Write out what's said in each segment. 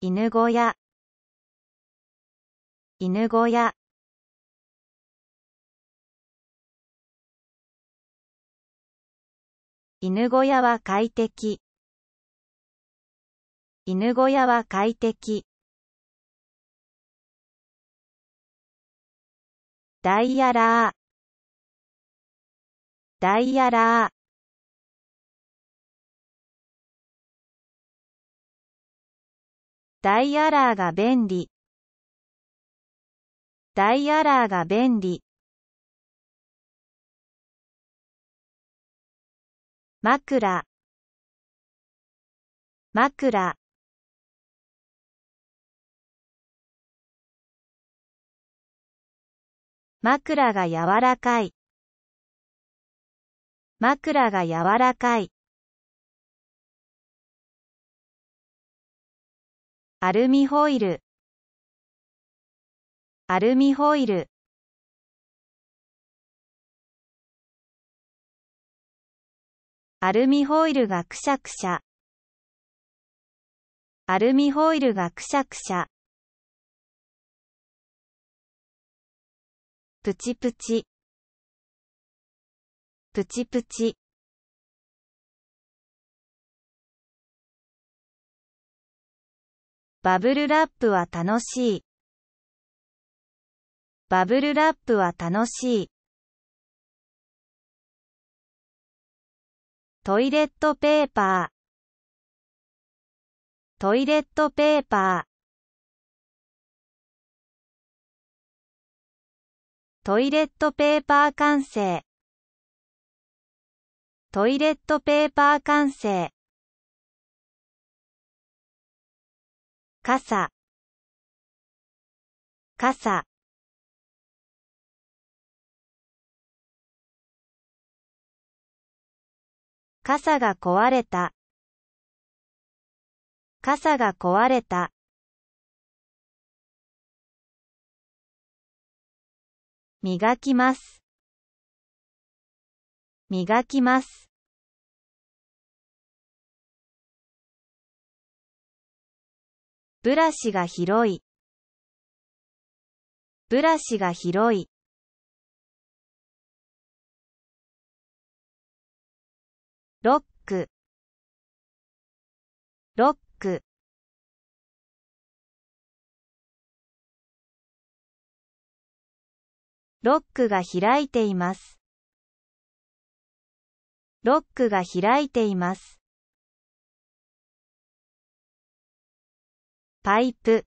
犬小屋犬小屋犬小屋は快適犬小屋は快適ダイヤラーダイヤラーダイアラーが便利。ダイアラーが便利。枕枕枕が柔らかい枕が柔らかいアルミホイルアルミホイルアルミホイルがくしゃくしゃアルミホイルがくしゃくしゃプチプチプチプチバブルラップは楽しい。バブルラップは楽しい。トイレットペーパー。トイレットペーパー。トイレットペーパー完成。トイレットペーパー完成。傘傘傘が壊れた傘が壊れた磨きます磨きますブラシが広い。ブラシが広い。ロック。ロック。ロックが開いています。ロックが開いています。パイプ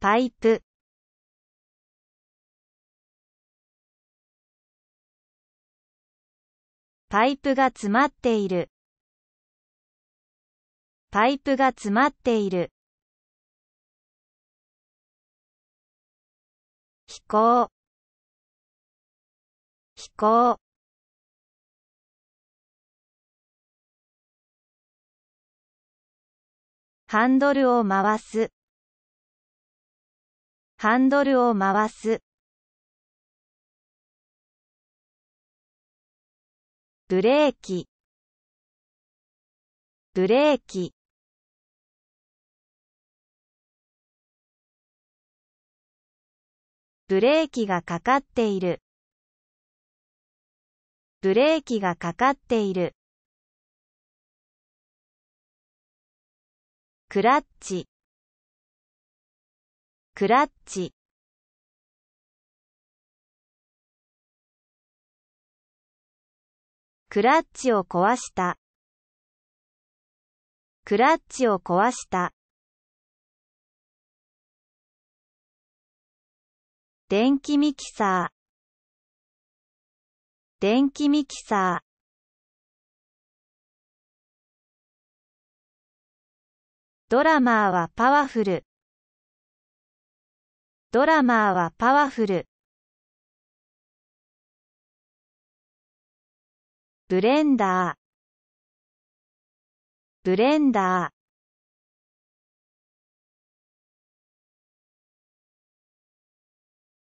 パイプパイプが詰まっているパイプが詰まっている飛行飛行ハンドルを回す。ハンドルを回す。ブレーキ。ブレーキ。ブレーキがかかっている。ブレーキがかかっている。クラッチクラッチクラッチを壊したクラッチを壊した電気ミキサー電気ミキサードラマーはパワフル。ドラマーはパワフル。ブレンダー。ブレンダー。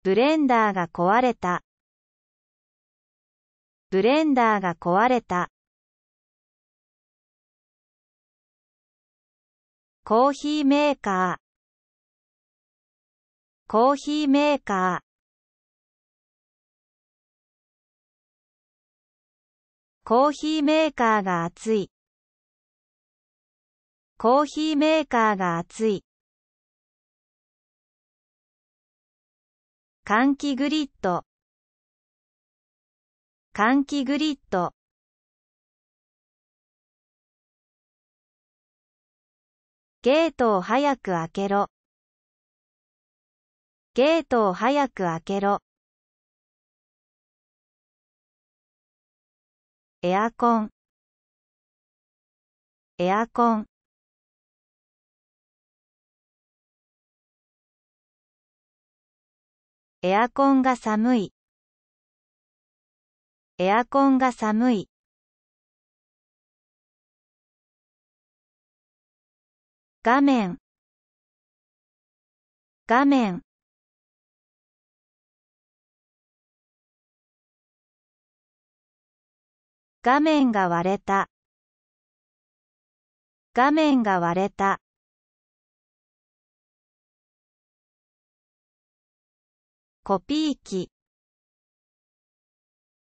ブレンダーが壊れた。ブレンダーが壊れた。コーヒーメーカーコーヒーメーカーコーヒーメーカーが熱いコーヒーメーカーが熱い換気グリッド換気グリッドゲートを早く開けろ。ゲートを早く開けろ。エアコン。エアコン。エアコンが寒い。エアコンが寒い。画面画面画面が割れた画面が割れたコピー機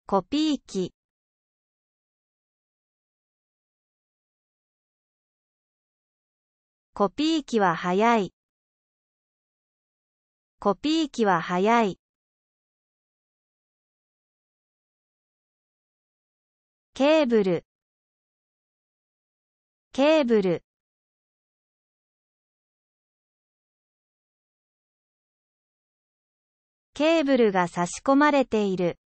コピー機コピー機は早い。コピー機は早い。ケーブルケーブルケーブルが差し込まれている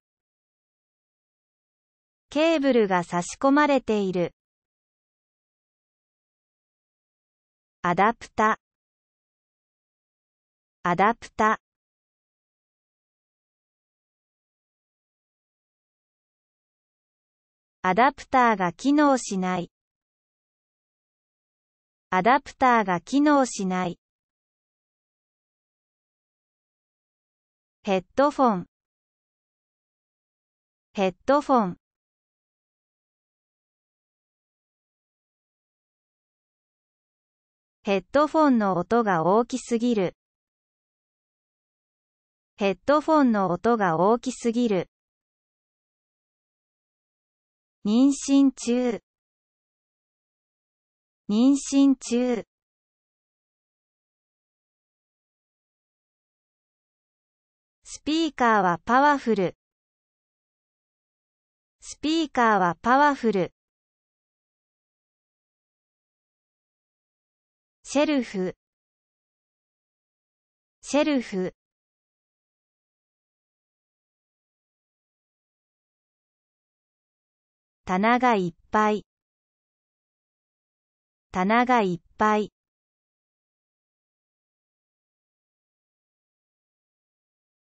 ケーブルが差し込まれているアダプタアダプタアダプターが機能しないアダプターが機能しないヘッドフォンヘッドフォンヘッドフォンの音が大きすぎる。ヘッドフォンの音が大きすぎる。妊娠中。妊娠中。スピーカーはパワフル。スピーカーはパワフル。シェルフシェルフ棚がいっぱい棚がいっぱい